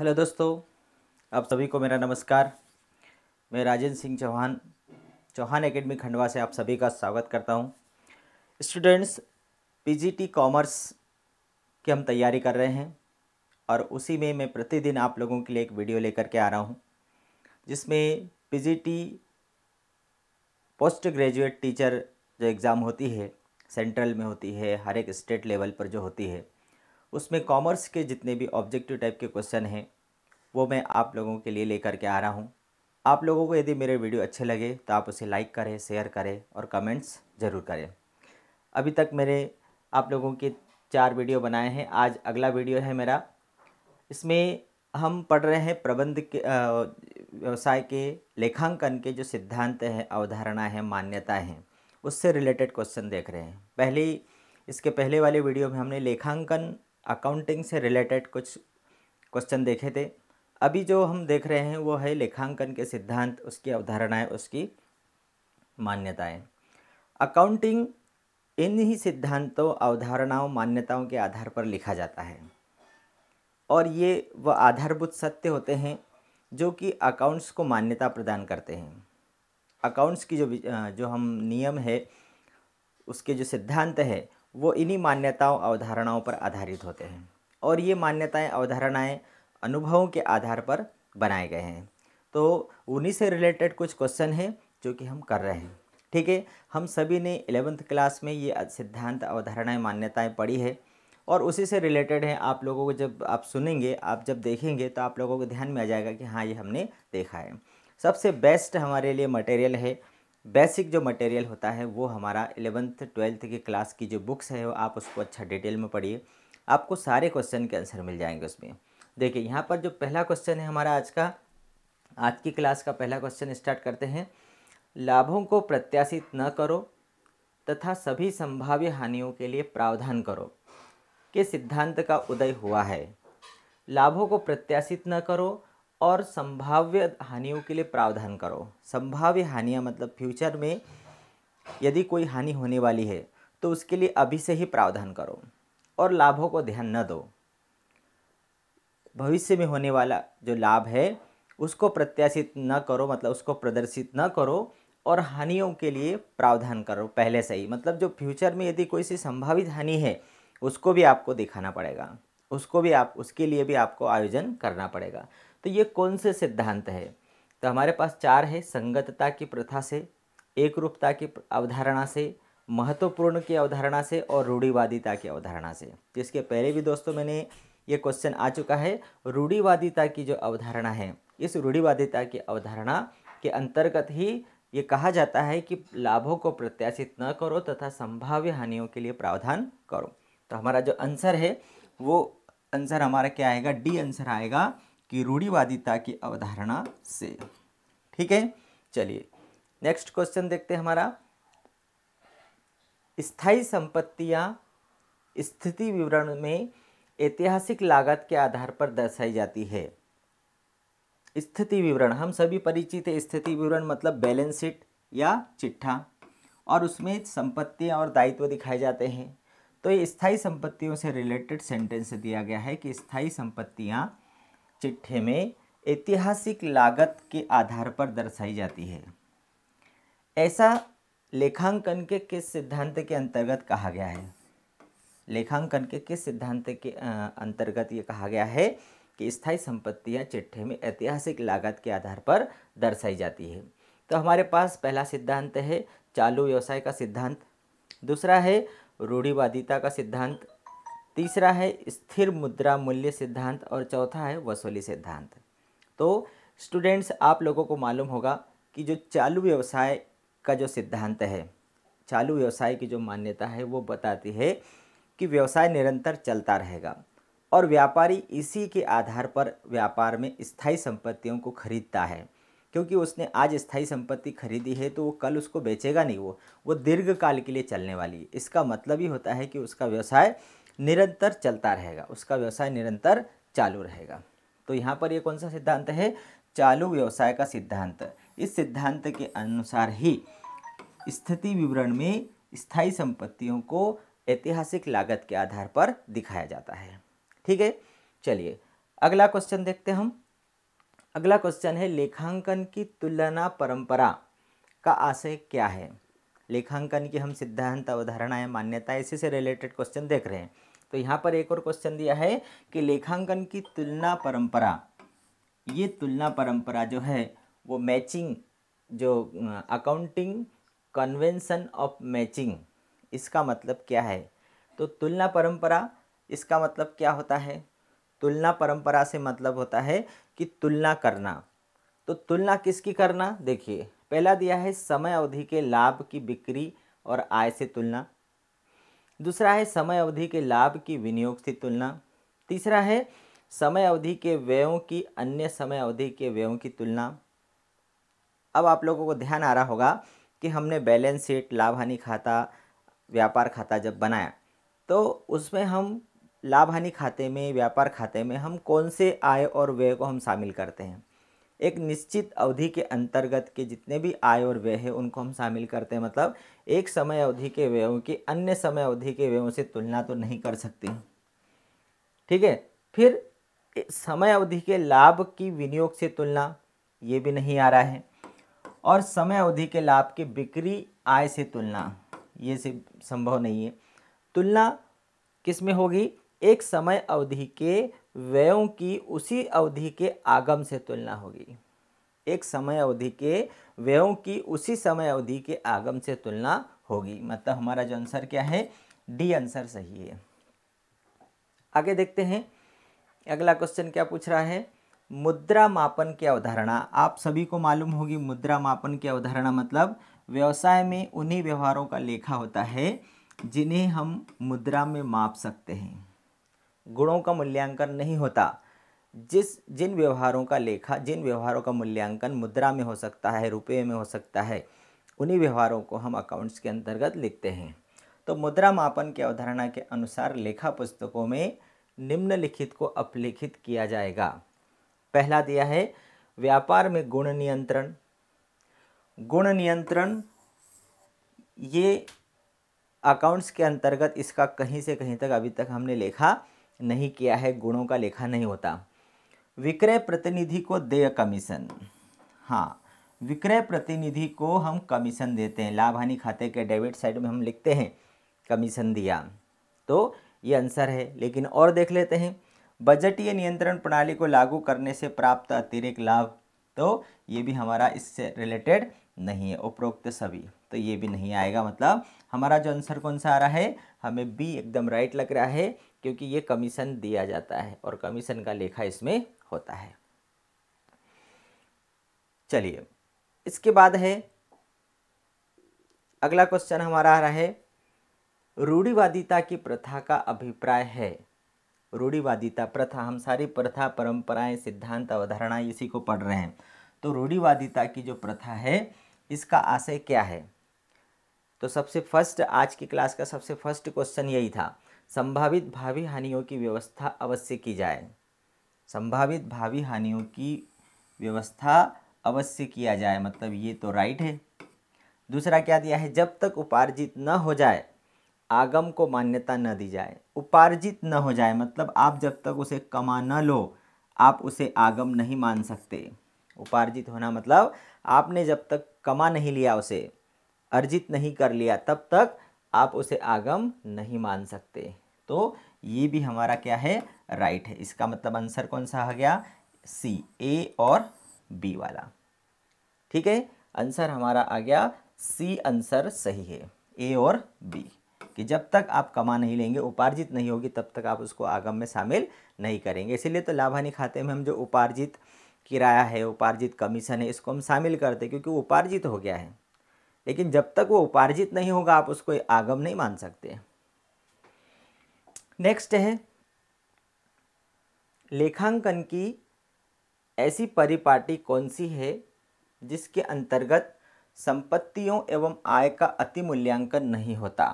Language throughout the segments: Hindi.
हेलो दोस्तों आप सभी को मेरा नमस्कार मैं राजेंद्र सिंह चौहान चौहान एकेडमी खंडवा से आप सभी का स्वागत करता हूं स्टूडेंट्स पीजीटी कॉमर्स की हम तैयारी कर रहे हैं और उसी में मैं प्रतिदिन आप लोगों के लिए एक वीडियो लेकर के आ रहा हूं जिसमें पीजीटी पोस्ट ग्रेजुएट टीचर जो एग्ज़ाम होती है सेंट्रल में होती है हर एक स्टेट लेवल पर जो होती है उसमें कॉमर्स के जितने भी ऑब्जेक्टिव टाइप के क्वेश्चन हैं वो मैं आप लोगों के लिए लेकर के आ रहा हूँ आप लोगों को यदि मेरे वीडियो अच्छे लगे तो आप उसे लाइक करें शेयर करें और कमेंट्स ज़रूर करें अभी तक मेरे आप लोगों के चार वीडियो बनाए हैं आज अगला वीडियो है मेरा इसमें हम पढ़ रहे हैं प्रबंध के व्यवसाय के लेखांकन के जो सिद्धांत हैं अवधारणा है मान्यता हैं उससे रिलेटेड क्वेश्चन देख रहे हैं पहली इसके पहले वाले वीडियो में हमने लेखांकन अकाउंटिंग से रिलेटेड कुछ क्वेश्चन देखे थे अभी जो हम देख रहे हैं वो है लेखांकन के सिद्धांत उसकी अवधारणाएं उसकी मान्यताएं अकाउंटिंग इन ही सिद्धांतों अवधारणाओं मान्यताओं के आधार पर लिखा जाता है और ये वह आधारभूत सत्य होते हैं जो कि अकाउंट्स को मान्यता प्रदान करते हैं अकाउंट्स की जो जो हम नियम है उसके जो सिद्धांत है वो इन्हीं मान्यताओं अवधारणाओं पर आधारित होते हैं और ये मान्यताएं अवधारणाएं अनुभवों के आधार पर बनाए गए हैं तो उन्हीं से रिलेटेड कुछ क्वेश्चन हैं जो कि हम कर रहे हैं ठीक है हम सभी ने एलेवेंथ क्लास में ये सिद्धांत अवधारणाएं मान्यताएं पढ़ी है और उसी से रिलेटेड हैं आप लोगों को जब आप सुनेंगे आप जब देखेंगे तो आप लोगों को ध्यान में आ जाएगा कि हाँ ये हमने देखा है सबसे बेस्ट हमारे लिए मटेरियल है बेसिक जो मटेरियल होता है वो हमारा एलेवंथ ट्वेल्थ की क्लास की जो बुक्स है वो आप उसको अच्छा डिटेल में पढ़िए आपको सारे क्वेश्चन के आंसर मिल जाएंगे उसमें देखिए यहाँ पर जो पहला क्वेश्चन है हमारा आज का आज की क्लास का पहला क्वेश्चन स्टार्ट करते हैं लाभों को प्रत्याशित न करो तथा सभी संभाव्य हानियों के लिए प्रावधान करो के सिद्धांत का उदय हुआ है लाभों को प्रत्याशित न करो और संभाव्य हानियों के लिए प्रावधान करो संभाव्य हानियाँ मतलब फ्यूचर में यदि कोई हानि होने वाली है तो उसके लिए अभी से ही प्रावधान करो और लाभों को ध्यान न दो भविष्य में होने वाला जो लाभ है उसको प्रत्याशित न करो मतलब उसको प्रदर्शित न करो और हानियों के लिए प्रावधान करो पहले से ही मतलब जो फ्यूचर में यदि कोई सी संभावित हानि है उसको भी आपको दिखाना पड़ेगा उसको भी आप उसके लिए भी आपको आयोजन करना पड़ेगा तो ये कौन से सिद्धांत है तो हमारे पास चार है संगतता की प्रथा से एक रूपता की अवधारणा से महत्वपूर्ण की अवधारणा से और रूढ़िवादिता की अवधारणा से इसके पहले भी दोस्तों मैंने ये क्वेश्चन आ चुका है रूढ़िवादिता की जो अवधारणा है इस रूढ़िवादिता की अवधारणा के अंतर्गत ही ये कहा जाता है कि लाभों को प्रत्याशित न करो तथा संभाव्य हानियों के लिए प्रावधान करो तो हमारा जो आंसर है वो आंसर हमारा क्या आएगा डी आंसर आएगा की रूढ़ीवादिता की अवधारणा से ठीक है चलिए नेक्स्ट क्वेश्चन देखते हैं हमारा स्थायी संपत्तियां स्थिति विवरण में ऐतिहासिक लागत के आधार पर दर्शाई जाती है स्थिति विवरण हम सभी परिचित है स्थिति विवरण मतलब बैलेंस शीट या चिट्ठा और उसमें संपत्तियां और दायित्व दिखाए जाते हैं तो ये स्थायी संपत्तियों से रिलेटेड सेंटेंस दिया गया है कि स्थायी संपत्तियां चिट्ठे में ऐतिहासिक लागत के आधार पर दर्शाई जाती है ऐसा लेखांकन के किस सिद्धांत के अंतर्गत कहा गया है लेखांकन के किस सिद्धांत के अंतर्गत ये कहा गया है कि स्थायी संपत्तियां चिट्ठे में ऐतिहासिक लागत के आधार पर दर्शाई जाती है तो हमारे पास पहला सिद्धांत है चालू व्यवसाय का सिद्धांत दूसरा है रूढ़िवादिता का सिद्धांत तीसरा है स्थिर मुद्रा मूल्य सिद्धांत और चौथा है वसूली सिद्धांत तो स्टूडेंट्स आप लोगों को मालूम होगा कि जो चालू व्यवसाय का जो सिद्धांत है चालू व्यवसाय की जो मान्यता है वो बताती है कि व्यवसाय निरंतर चलता रहेगा और व्यापारी इसी के आधार पर व्यापार में स्थायी संपत्तियों को खरीदता है क्योंकि उसने आज स्थायी संपत्ति खरीदी है तो वो कल उसको बेचेगा नहीं वो वो दीर्घकाल के लिए चलने वाली है इसका मतलब ही होता है कि उसका व्यवसाय निरंतर चलता रहेगा उसका व्यवसाय निरंतर चालू रहेगा तो यहाँ पर ये कौन सा सिद्धांत है चालू व्यवसाय का सिद्धांत इस सिद्धांत के अनुसार ही स्थिति विवरण में स्थायी संपत्तियों को ऐतिहासिक लागत के आधार पर दिखाया जाता है ठीक है चलिए अगला क्वेश्चन देखते हम अगला क्वेश्चन है लेखांकन की तुलना परंपरा का आशय क्या है लेखांकन की हम सिद्धांत अवधारणाएं मान्यता इसी से रिलेटेड क्वेश्चन देख रहे हैं तो यहाँ पर एक और क्वेश्चन दिया है कि लेखांकन की तुलना परंपरा ये तुलना परंपरा जो है वो मैचिंग जो अकाउंटिंग कन्वेंसन ऑफ मैचिंग इसका मतलब क्या है तो तुलना परंपरा इसका मतलब क्या होता है तुलना परंपरा से मतलब होता है कि तुलना करना तो तुलना किसकी करना देखिए पहला दिया है समय अवधि के लाभ की बिक्री और आय से तुलना दूसरा है समय अवधि के लाभ की विनियोग से तुलना तीसरा है समय अवधि के व्ययों की अन्य समय अवधि के व्ययों की तुलना अब आप लोगों को ध्यान आ रहा होगा कि हमने बैलेंस शीट लाभ हानि खाता व्यापार खाता जब बनाया तो उसमें हम लाभ हानि खाते में व्यापार खाते में हम कौन से आय और व्यय को हम शामिल करते हैं एक निश्चित अवधि के अंतर्गत के जितने भी आय और व्यय है उनको हम शामिल करते हैं मतलब एक समय अवधि के व्ययों की अन्य समय अवधि के व्ययों से तुलना तो नहीं कर सकते ठीक है फिर समय अवधि के लाभ की विनियोग से तुलना ये भी नहीं आ रहा है और समय अवधि के लाभ की बिक्री आय से तुलना ये से संभव नहीं है तुलना किस में होगी एक समय अवधि के व्ययों की उसी अवधि के आगम से तुलना होगी एक समय अवधि के व्ययों की उसी समय अवधि के आगम से तुलना होगी मतलब हमारा जो आंसर क्या है डी आंसर सही है आगे देखते हैं अगला क्वेश्चन क्या पूछ रहा है मुद्रा मापन की अवधारणा आप सभी को मालूम होगी मुद्रा मापन की अवधारणा मतलब व्यवसाय में उन्हीं व्यवहारों का लेखा होता है जिन्हें हम मुद्रा में माप सकते हैं गुणों का मूल्यांकन नहीं होता जिस जिन व्यवहारों का लेखा जिन व्यवहारों का मूल्यांकन मुद्रा में हो सकता है रुपये में हो सकता है उन्हीं व्यवहारों को हम अकाउंट्स के अंतर्गत लिखते हैं तो मुद्रा मापन की अवधारणा के अनुसार लेखा पुस्तकों में निम्नलिखित को अपलिखित किया जाएगा पहला दिया है व्यापार में गुण नियंत्रण गुण नियंत्रण ये अकाउंट्स के अंतर्गत इसका कहीं से कहीं तक अभी तक हमने लेखा नहीं किया है गुणों का लेखा नहीं होता विक्रय प्रतिनिधि को देय कमीशन हाँ विक्रय प्रतिनिधि को हम कमीशन देते हैं लाभ हानि खाते के डेबिट साइड में हम लिखते हैं कमीशन दिया तो ये आंसर है लेकिन और देख लेते हैं बजटीय नियंत्रण प्रणाली को लागू करने से प्राप्त अतिरिक्त लाभ तो ये भी हमारा इससे रिलेटेड नहीं है उपरोक्त सभी तो ये भी नहीं आएगा मतलब हमारा जो आंसर कौन सा आ रहा है हमें बी एकदम राइट लग रहा है क्योंकि ये कमीशन दिया जाता है और कमीशन का लेखा इसमें होता है चलिए इसके बाद है अगला क्वेश्चन हमारा आ रहा है रूढ़िवादिता की प्रथा का अभिप्राय है रूढ़ीवादिता प्रथा हम सारी प्रथा परंपराएं सिद्धांत अवधारणाएं इसी को पढ़ रहे हैं तो रूढ़िवादिता की जो प्रथा है इसका आशय क्या है तो सबसे फर्स्ट आज की क्लास का सबसे फर्स्ट क्वेश्चन यही था संभावित भावी हानियों की व्यवस्था अवश्य की जाए संभावित भावी हानियों की व्यवस्था अवश्य किया जाए मतलब ये तो राइट है दूसरा क्या दिया है जब तक उपार्जित न हो जाए आगम को मान्यता न दी जाए उपार्जित न हो जाए मतलब आप जब तक उसे कमा न लो आप उसे आगम नहीं मान सकते उपार्जित होना मतलब आपने जब तक कमा नहीं लिया उसे अर्जित नहीं कर लिया तब तक आप उसे आगम नहीं मान सकते तो ये भी हमारा क्या है राइट है इसका मतलब आंसर कौन सा आ गया सी ए और बी वाला ठीक है आंसर हमारा आ गया सी आंसर सही है ए और बी कि जब तक आप कमा नहीं लेंगे उपार्जित नहीं होगी तब तक आप उसको आगम में शामिल नहीं करेंगे इसीलिए तो लाभानी खाते में हम जो उपार्जित किराया है उपार्जित कमीशन है इसको हम शामिल करते क्योंकि उपार्जित हो गया है लेकिन जब तक वो उपार्जित नहीं होगा आप उसको आगम नहीं मान सकते नेक्स्ट है लेखांकन की ऐसी परिपाटी कौन सी है जिसके अंतर्गत संपत्तियों एवं आय का अति मूल्यांकन नहीं होता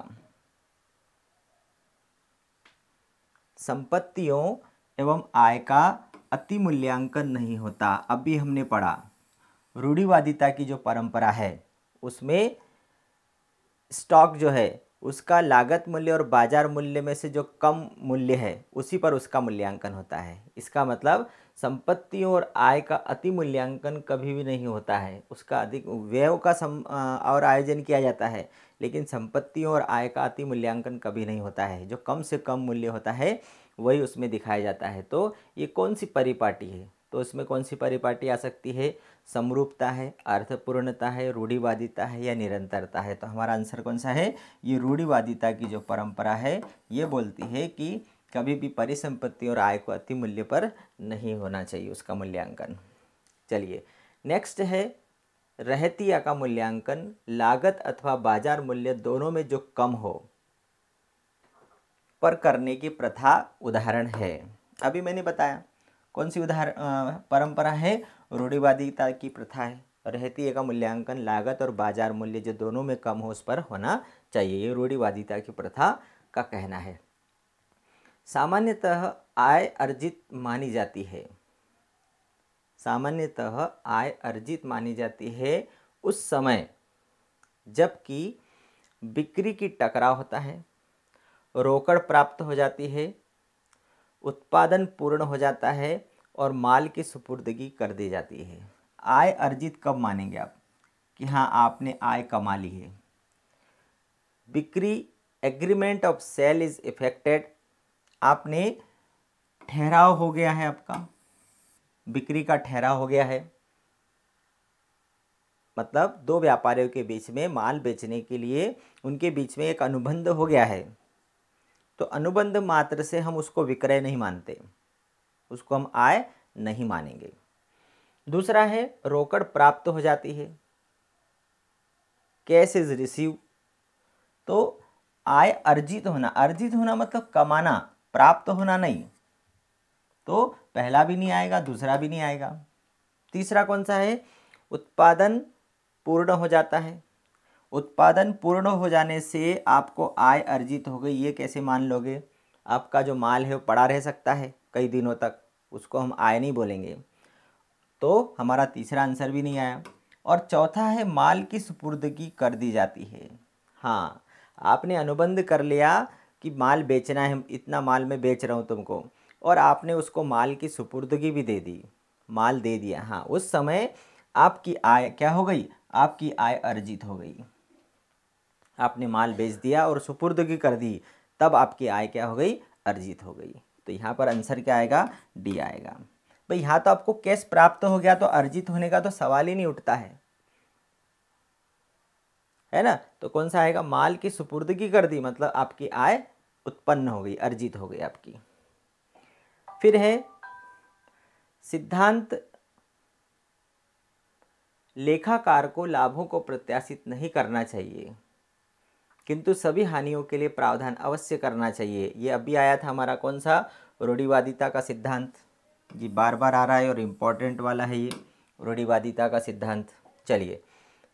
संपत्तियों एवं आय का अति मूल्यांकन नहीं होता अभी हमने पढ़ा रूढ़िवादिता की जो परंपरा है उसमें स्टॉक जो है उसका लागत मूल्य और बाज़ार मूल्य में से जो कम मूल्य है उसी पर उसका मूल्यांकन होता है इसका मतलब संपत्तियों और आय का अति मूल्यांकन कभी भी नहीं होता है उसका अधिक व्यय का सम और आयोजन किया जाता है लेकिन संपत्तियों और आय का अति मूल्यांकन कभी नहीं होता है जो कम से कम मूल्य होता है वही उसमें दिखाया जाता है तो ये कौन सी परिपाटी है तो उसमें कौन सी परिपाटी आ सकती है समरूपता है अर्थपूर्णता है रूढ़िवादिता है या निरंतरता है तो हमारा आंसर कौन सा है ये रूढ़िवादिता की जो परंपरा है ये बोलती है कि कभी भी परिसंपत्ति और आय को अति मूल्य पर नहीं होना चाहिए उसका मूल्यांकन चलिए नेक्स्ट है रहतिया का मूल्यांकन लागत अथवा बाजार मूल्य दोनों में जो कम हो पर करने की प्रथा उदाहरण है अभी मैंने बताया कौन सी उदाहरण परंपरा है रूढ़िवादिता की प्रथा है रहती है का मूल्यांकन लागत और बाजार मूल्य जो दोनों में कम हो उस पर होना चाहिए ये रूढ़िवादिता की प्रथा का कहना है सामान्यतः आय अर्जित मानी जाती है सामान्यतः आय अर्जित मानी जाती है उस समय जबकि बिक्री की टकराव होता है रोकड़ प्राप्त हो जाती है उत्पादन पूर्ण हो जाता है और माल की सुपुर्दगी कर दी जाती है आय अर्जित कब मानेंगे आप कि हाँ आपने आय कमा ली है बिक्री agreement of sale is effected आपने ठहराव हो गया है आपका बिक्री का ठहराव हो गया है मतलब दो व्यापारियों के बीच में माल बेचने के लिए उनके बीच में एक अनुबंध हो गया है तो अनुबंध मात्र से हम उसको विक्रय नहीं मानते उसको हम आय नहीं मानेंगे दूसरा है रोकड़ प्राप्त हो जाती है कैश इज रिसीव तो आय अर्जित होना अर्जित होना मतलब कमाना प्राप्त होना नहीं तो पहला भी नहीं आएगा दूसरा भी नहीं आएगा तीसरा कौन सा है उत्पादन पूर्ण हो जाता है उत्पादन पूर्ण हो जाने से आपको आय अर्जित हो गई ये कैसे मान लोगे आपका जो माल है वो पड़ा रह सकता है कई दिनों तक उसको हम आय नहीं बोलेंगे तो हमारा तीसरा आंसर भी नहीं आया और चौथा है माल की सुपुर्दगी कर दी जाती है हाँ आपने अनुबंध कर लिया कि माल बेचना है इतना माल मैं बेच रहा हूँ तुमको और आपने उसको माल की सुपुर्दगी भी दे दी माल दे दिया हाँ उस समय आपकी आय क्या हो गई आपकी आय अर्जित हो गई आपने माल बेच दिया और सुपुर्दगी कर दी तब आपकी आय क्या हो गई अर्जित हो गई तो यहाँ पर आंसर क्या आएगा डी आएगा भाई यहाँ तो आपको कैश प्राप्त हो गया तो अर्जित होने का तो सवाल ही नहीं उठता है है ना तो कौन सा आएगा माल की सुपुर्दगी कर दी मतलब आपकी आय उत्पन्न हो गई अर्जित हो गई आपकी फिर है सिद्धांत लेखाकार को लाभों को प्रत्याशित नहीं करना चाहिए किंतु सभी हानियों के लिए प्रावधान अवश्य करना चाहिए ये अभी आया था हमारा कौन सा रूढ़िवादिता का सिद्धांत जी बार बार आ रहा है और इम्पोर्टेंट वाला है ये रूढ़िवादिता का सिद्धांत चलिए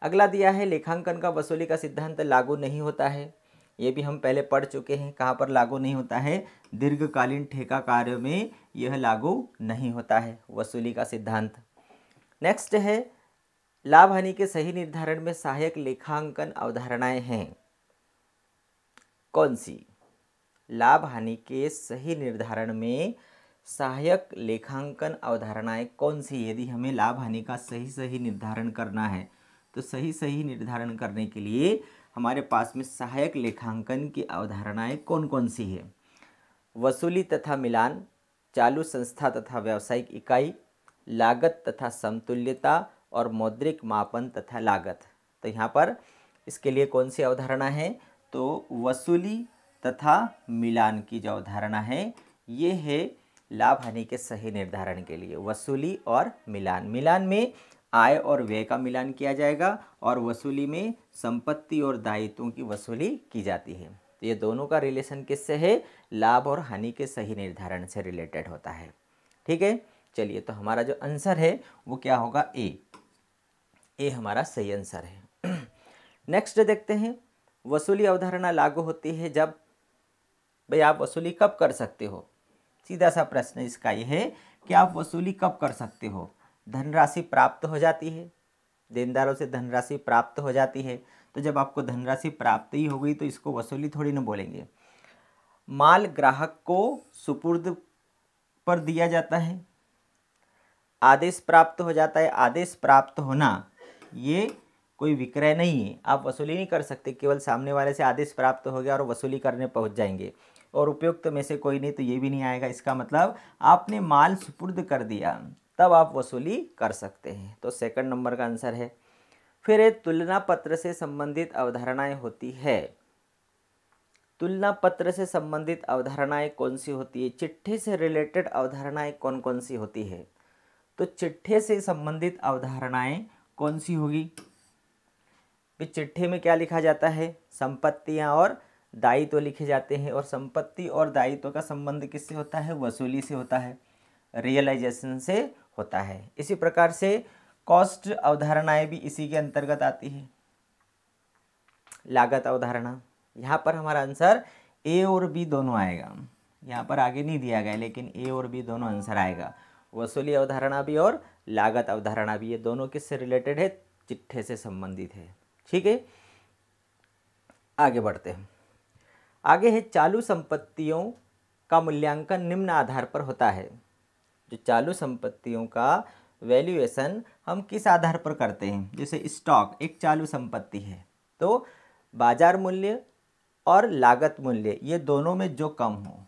अगला दिया है लेखांकन का वसूली का सिद्धांत लागू नहीं होता है ये भी हम पहले पढ़ चुके हैं कहाँ पर लागू नहीं होता है दीर्घकालीन ठेका कार्यों में यह लागू नहीं होता है वसूली का सिद्धांत नेक्स्ट है लाभ हानि के सही निर्धारण में सहायक लेखांकन अवधारणाएं हैं कौन सी लाभ हानि के सही निर्धारण में सहायक लेखांकन अवधारणाएं कौन सी यदि हमें लाभ हानि का सही सही निर्धारण करना है तो सही सही निर्धारण करने के लिए हमारे पास में सहायक लेखांकन की अवधारणाएं कौन कौन सी है वसूली तथा मिलान चालू संस्था तथा व्यावसायिक इकाई लागत तथा समतुल्यता और मौद्रिक मापन तथा लागत तो यहाँ पर इसके लिए कौन सी अवधारणा है तो वसूली तथा मिलान की जो अवधारणा है ये है लाभ हानि के सही निर्धारण के लिए वसूली और मिलान मिलान में आय और व्यय का मिलान किया जाएगा और वसूली में संपत्ति और दायित्वों की वसूली की जाती है तो ये दोनों का रिलेशन किससे है लाभ और हानि के सही निर्धारण से रिलेटेड होता है ठीक है चलिए तो हमारा जो आंसर है वो क्या होगा ए ए हमारा सही आंसर है नेक्स्ट देखते हैं वसूली अवधारणा लागू होती है जब भाई आप वसूली कब कर सकते हो सीधा सा प्रश्न इसका यह है कि आप वसूली कब कर सकते हो धनराशि प्राप्त हो जाती है देनदारों से धनराशि प्राप्त हो जाती है तो जब आपको धनराशि प्राप्त ही हो गई तो इसको वसूली थोड़ी ना बोलेंगे माल ग्राहक को सुपुर्द पर दिया जाता है आदेश प्राप्त हो जाता है आदेश प्राप्त होना ये कोई विक्रय नहीं है आप वसूली नहीं कर सकते केवल सामने वाले से आदेश प्राप्त हो गया और वसूली करने पहुंच जाएंगे और उपयुक्त में से कोई नहीं तो ये भी नहीं आएगा इसका मतलब आपने माल सुपुर्द कर दिया तब आप वसूली कर सकते हैं तो सेकंड नंबर का आंसर है फिर ये तुलना पत्र से संबंधित अवधारणाएं होती है तुलना पत्र से संबंधित अवधारणाएं कौन सी होती है चिट्ठे से रिलेटेड अवधारणाएं कौन कौन सी होती है तो चिट्ठे से संबंधित अवधारणाएं कौन सी होगी फिर चिट्ठे में क्या लिखा जाता है संपत्तियाँ और दायित्व तो लिखे जाते हैं और संपत्ति और दायित्व तो का संबंध किससे होता है वसूली से होता है रियलाइजेशन से होता है इसी प्रकार से कॉस्ट अवधारणाएं भी इसी के अंतर्गत आती है लागत अवधारणा यहाँ पर हमारा आंसर ए और बी दोनों आएगा यहाँ पर आगे नहीं दिया गया लेकिन ए और बी दोनों आंसर आएगा वसूली अवधारणा भी और लागत अवधारणा भी ये दोनों किससे रिलेटेड है चिट्ठे से संबंधित है ठीक है आगे बढ़ते हैं आगे है चालू संपत्तियों का मूल्यांकन निम्न आधार पर होता है जो चालू संपत्तियों का वैल्यूएशन हम किस आधार पर करते हैं जैसे स्टॉक एक चालू संपत्ति है तो बाजार मूल्य और लागत मूल्य ये दोनों में जो कम हो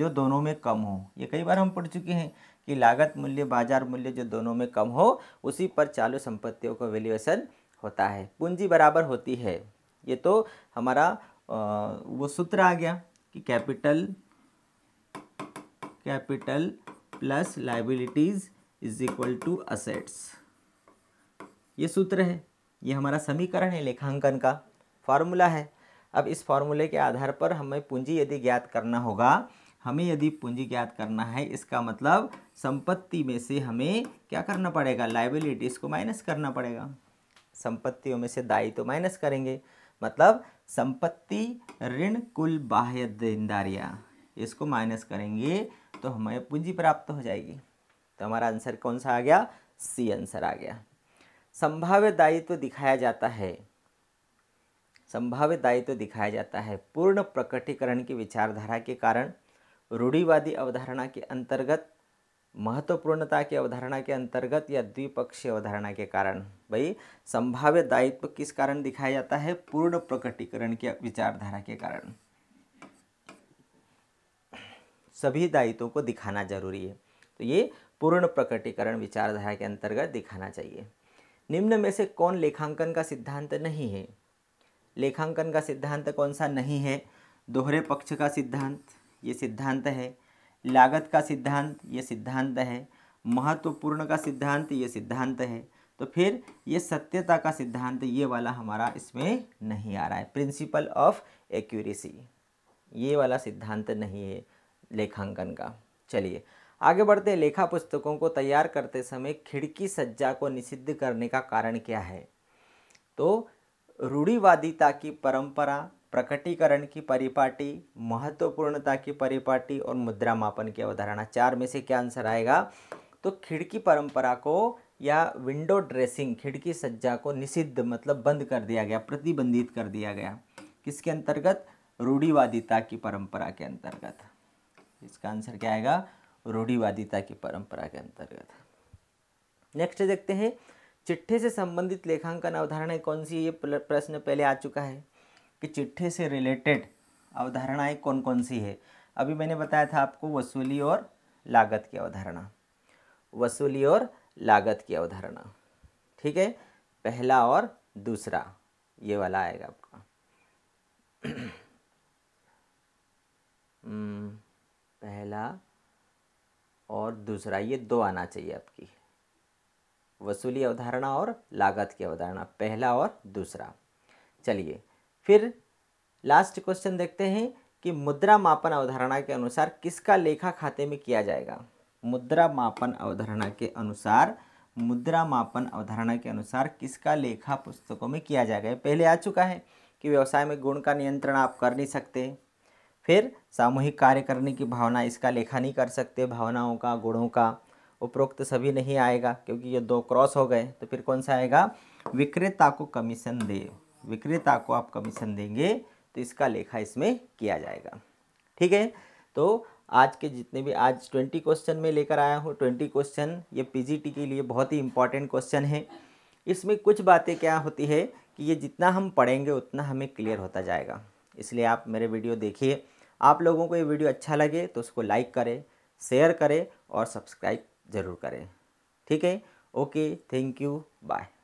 जो दोनों में कम हो ये कई बार हम पढ़ चुके हैं कि लागत मूल्य बाजार मूल्य जो दोनों में कम हो उसी पर चालू संपत्तियों का वैल्यूएशन होता है पूंजी बराबर होती है ये तो हमारा वो सूत्र आ गया कि capital capital plus liabilities is equal to assets ये सूत्र है ये हमारा समीकरण है लेखांकन का फार्मूला है अब इस फार्मूले के आधार पर हमें पूंजी यदि ज्ञात करना होगा हमें यदि पूंजी ज्ञात करना है इसका मतलब संपत्ति में से हमें क्या करना पड़ेगा लाइबिलिटीज़ को माइनस करना पड़ेगा संपत्तियों में से दायित्व तो माइनस करेंगे मतलब संपत्ति ऋण कुल बाह्य देनदारियाँ इसको माइनस करेंगे तो हमें पूंजी प्राप्त हो जाएगी तो हमारा आंसर कौन सा आ गया सी आंसर आ गया संभाव्य दायित्व तो दिखाया जाता है संभाव्य दायित्व तो दिखाया जाता है पूर्ण प्रकटीकरण की विचारधारा के कारण रूढ़िवादी अवधारणा के अंतर्गत महत्वपूर्णता की अवधारणा के अंतर्गत या द्विपक्षीय अवधारणा के कारण भाई संभाव्य दायित्व किस कारण दिखाया जाता है पूर्ण प्रकटीकरण के विचारधारा के कारण सभी दायित्वों को दिखाना जरूरी है तो ये पूर्ण प्रकटीकरण विचारधारा के अंतर्गत दिखाना चाहिए निम्न में से कौन लेखांकन का सिद्धांत नहीं है लेखांकन का सिद्धांत कौन सा नहीं है दोहरे पक्ष का सिद्धांत ये सिद्धांत है लागत का सिद्धांत ये सिद्धांत है महत्वपूर्ण का सिद्धांत ये सिद्धांत है तो फिर ये सत्यता का सिद्धांत ये वाला हमारा इसमें नहीं आ रहा है प्रिंसिपल ऑफ एक्यूरेसी ये वाला सिद्धांत नहीं है लेखांकन का चलिए आगे बढ़ते लेखा पुस्तकों को तैयार करते समय खिड़की सज्जा को निषिद्ध करने का कारण क्या है तो रूढ़िवादिता की परंपरा प्रकटीकरण की परिपाटी महत्वपूर्णता की परिपाटी और मुद्रा मापन की अवधारणा चार में से क्या आंसर आएगा तो खिड़की परंपरा को या विंडो ड्रेसिंग खिड़की सज्जा को निषिद्ध मतलब बंद कर दिया गया प्रतिबंधित कर दिया गया किसके अंतर्गत रूढ़िवादिता की परंपरा के अंतर्गत इसका आंसर क्या आएगा रूढ़िवादिता की परंपरा के अंतर्गत नेक्स्ट देखते हैं चिट्ठे से संबंधित लेखांकन अवधारणा कौन सी ये प्रश्न पहले आ चुका है कि चिट्ठे से रिलेटेड अवधारणाएँ कौन कौन सी है अभी मैंने बताया था आपको वसूली और लागत की अवधारणा वसूली और लागत की अवधारणा ठीक है पहला और दूसरा ये वाला आएगा आपका हम्म, पहला और दूसरा ये दो आना चाहिए आपकी वसूली अवधारणा और लागत की अवधारणा पहला और दूसरा चलिए फिर लास्ट क्वेश्चन देखते हैं कि मुद्रा मापन अवधारणा के अनुसार किसका लेखा खाते में किया जाएगा मुद्रा मापन अवधारणा के अनुसार मुद्रा मापन अवधारणा के अनुसार किसका लेखा पुस्तकों में किया जाएगा पहले आ चुका है कि व्यवसाय में गुण का नियंत्रण आप कर नहीं सकते फिर सामूहिक कार्य करने की भावना इसका लेखा नहीं कर सकते भावनाओं का गुणों का उपरोक्त सभी नहीं आएगा क्योंकि ये दो क्रॉस हो गए तो फिर कौन सा आएगा विक्रेता को कमीशन दे विक्रेता को आप कमीशन देंगे तो इसका लेखा इसमें किया जाएगा ठीक है तो आज के जितने भी आज ट्वेंटी क्वेश्चन में लेकर आया हूँ ट्वेंटी क्वेश्चन ये पीजीटी के लिए बहुत ही इंपॉर्टेंट क्वेश्चन है इसमें कुछ बातें क्या होती है कि ये जितना हम पढ़ेंगे उतना हमें क्लियर होता जाएगा इसलिए आप मेरे वीडियो देखिए आप लोगों को ये वीडियो अच्छा लगे तो उसको लाइक करें शेयर करें और सब्सक्राइब ज़रूर करें ठीक है ओके थैंक यू बाय